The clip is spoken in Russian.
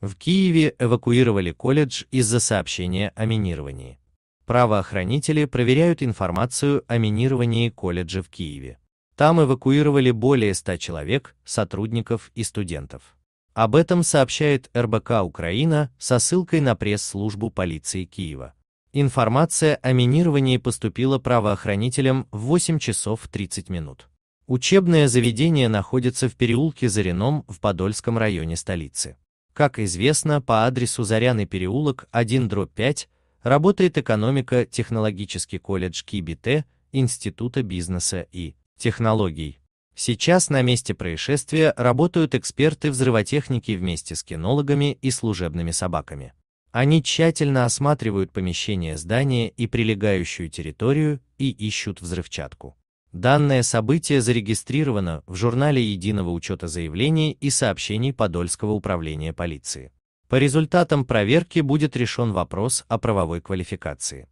В Киеве эвакуировали колледж из-за сообщения о минировании. Правоохранители проверяют информацию о минировании колледжа в Киеве. Там эвакуировали более 100 человек, сотрудников и студентов. Об этом сообщает РБК Украина со ссылкой на пресс-службу полиции Киева. Информация о минировании поступила правоохранителям в 8 часов 30 минут. Учебное заведение находится в переулке Зарином в Подольском районе столицы. Как известно, по адресу Заряный переулок 1-5 работает экономика технологический колледж КИБИТ Института бизнеса и технологий. Сейчас на месте происшествия работают эксперты взрывотехники вместе с кинологами и служебными собаками. Они тщательно осматривают помещение здания и прилегающую территорию и ищут взрывчатку. Данное событие зарегистрировано в журнале Единого учета заявлений и сообщений Подольского управления полиции. По результатам проверки будет решен вопрос о правовой квалификации.